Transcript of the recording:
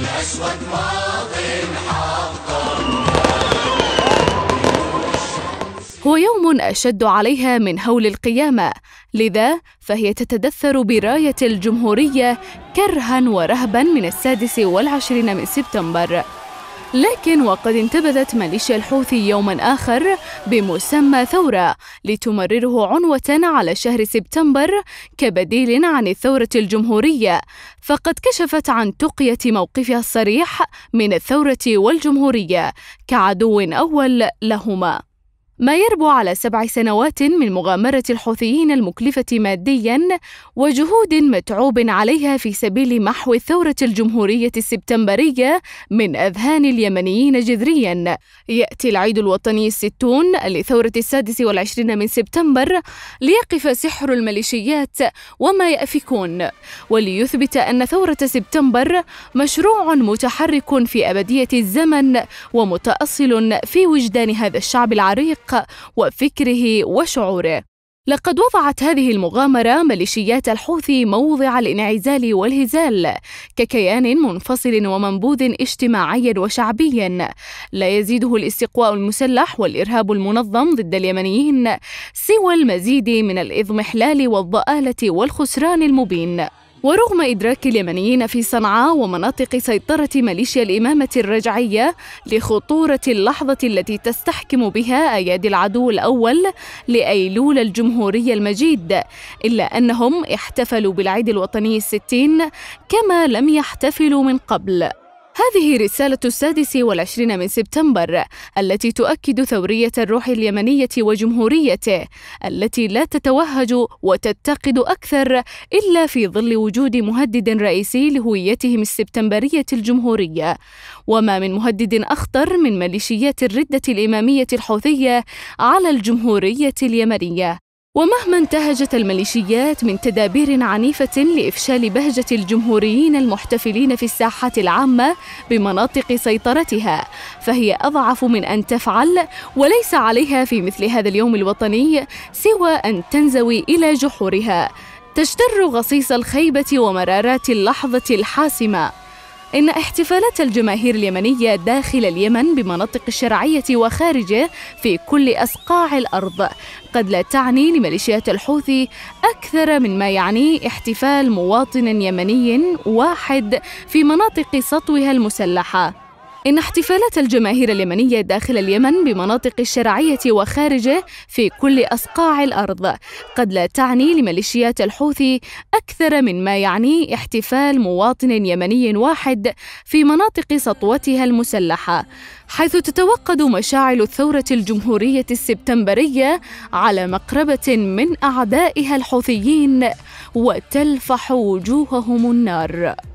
الأسود ماضي هو يوم أشد عليها من هول القيامة لذا فهي تتدثر براية الجمهورية كرها ورهبا من السادس والعشرين من سبتمبر لكن وقد انتبذت ميليشيا الحوثي يوما آخر بمسمى ثورة لتمرره عنوة على شهر سبتمبر كبديل عن الثورة الجمهورية فقد كشفت عن تقية موقفها الصريح من الثورة والجمهورية كعدو أول لهما ما يربو على سبع سنوات من مغامرة الحوثيين المكلفة ماديا وجهود متعوب عليها في سبيل محو الثورة الجمهورية السبتمبرية من أذهان اليمنيين جذريا يأتي العيد الوطني الستون لثورة السادس والعشرين من سبتمبر ليقف سحر الميليشيات وما يأفكون وليثبت أن ثورة سبتمبر مشروع متحرك في أبدية الزمن ومتأصل في وجدان هذا الشعب العريق الحق وفكره وشعوره لقد وضعت هذه المغامرة ميليشيات الحوثي موضع الانعزال والهزال ككيان منفصل ومنبوذ اجتماعيا وشعبيا لا يزيده الاستقواء المسلح والإرهاب المنظم ضد اليمنيين سوى المزيد من الإضمحلال والضآلة والخسران المبين ورغم إدراك اليمنيين في صنعاء ومناطق سيطرة ميليشيا الإمامة الرجعية لخطورة اللحظة التي تستحكم بها أيادي العدو الأول لأيلول الجمهورية المجيد إلا أنهم احتفلوا بالعيد الوطني الستين كما لم يحتفلوا من قبل هذه رسالة السادس والعشرين من سبتمبر التي تؤكد ثورية الروح اليمنية وجمهوريته التي لا تتوهج وتتقد أكثر إلا في ظل وجود مهدد رئيسي لهويتهم السبتمبرية الجمهورية وما من مهدد أخطر من ميليشيات الردة الإمامية الحوثية على الجمهورية اليمنية ومهما انتهجت الميليشيات من تدابير عنيفة لإفشال بهجة الجمهوريين المحتفلين في الساحات العامة بمناطق سيطرتها، فهي أضعف من أن تفعل وليس عليها في مثل هذا اليوم الوطني سوى أن تنزوي إلى جحورها. تجتر غصيص الخيبة ومرارات اللحظة الحاسمة إن احتفالات الجماهير اليمنية داخل اليمن بمناطق الشرعية وخارجه في كل أصقاع الأرض قد لا تعني لميليشيات الحوثي أكثر من ما يعنيه احتفال مواطن يمني واحد في مناطق سطوها المسلحة إن احتفالات الجماهير اليمنية داخل اليمن بمناطق الشرعية وخارجه في كل أصقاع الأرض قد لا تعني لميليشيات الحوثي أكثر من ما يعني احتفال مواطن يمني واحد في مناطق سطوتها المسلحة حيث تتوقد مشاعل الثورة الجمهورية السبتمبرية على مقربة من أعدائها الحوثيين وتلفح وجوههم النار